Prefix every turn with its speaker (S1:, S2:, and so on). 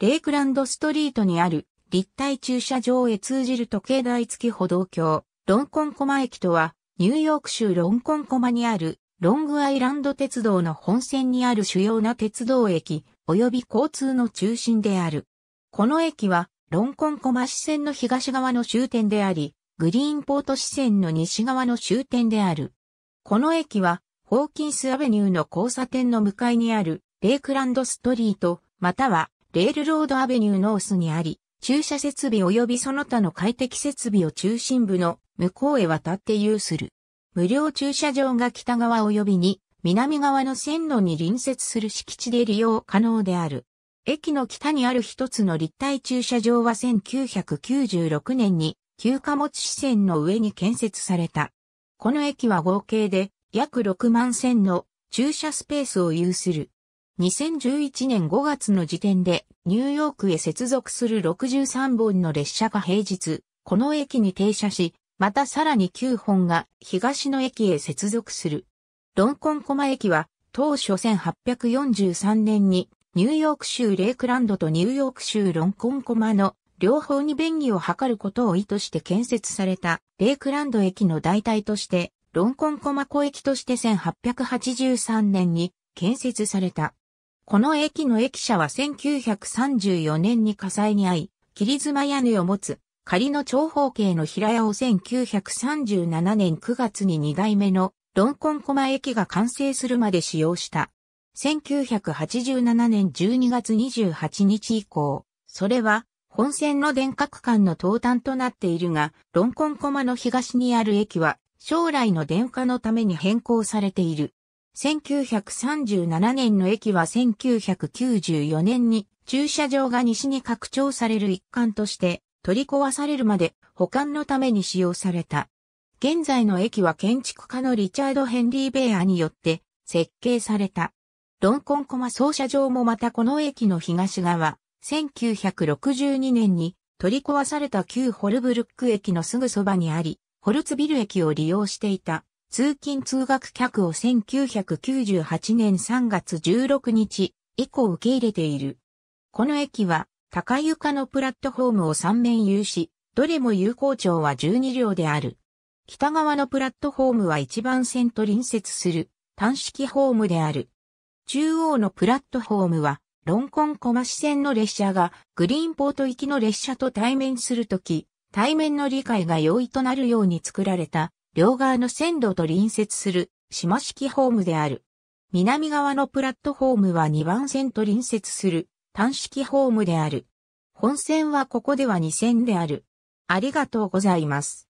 S1: レイクランドストリートにある立体駐車場へ通じる時計台付き歩道橋、ロンコンコマ駅とは、ニューヨーク州ロンコンコマにあるロングアイランド鉄道の本線にある主要な鉄道駅、及び交通の中心である。この駅は、ロンコンコマ支線の東側の終点であり、グリーンポート支線の西側の終点である。この駅は、ホーキンスアベニューの交差点の向かいにある、レイクランドストリート、またはレールロードアベニューノースにあり、駐車設備及びその他の快適設備を中心部の向こうへ渡って有する。無料駐車場が北側及びに南側の線路に隣接する敷地で利用可能である。駅の北にある一つの立体駐車場は1996年に旧貨物支線の上に建設された。この駅は合計で約6万線の駐車スペースを有する。2011年5月の時点でニューヨークへ接続する63本の列車が平日、この駅に停車し、またさらに9本が東の駅へ接続する。ロンコンコマ駅は当初1843年にニューヨーク州レイクランドとニューヨーク州ロンコンコマの両方に便宜を図ることを意図して建設されたレイクランド駅の代替としてロンコンコマ湖駅として1883年に建設された。この駅の駅舎は1934年に火災に遭い、切妻屋根を持つ仮の長方形の平屋を1937年9月に2代目のロンコンコマ駅が完成するまで使用した。1987年12月28日以降、それは本線の電化区間の東端となっているが、ロンコンコマの東にある駅は将来の電化のために変更されている。1937年の駅は1994年に駐車場が西に拡張される一環として取り壊されるまで保管のために使用された。現在の駅は建築家のリチャード・ヘンリー・ベアによって設計された。ロンコンコマ操車場もまたこの駅の東側、1962年に取り壊された旧ホルブルック駅のすぐそばにあり、ホルツビル駅を利用していた。通勤通学客を1998年3月16日以降受け入れている。この駅は高床のプラットフォームを3面有し、どれも有効長は12両である。北側のプラットフォームは1番線と隣接する単式ホームである。中央のプラットフォームはロンコン小マ線の列車がグリーンポート行きの列車と対面するとき、対面の理解が容易となるように作られた両側の線路と隣接する島式ホームである。南側のプラットホームは2番線と隣接する単式ホームである。本線はここでは2線である。ありがとうございます。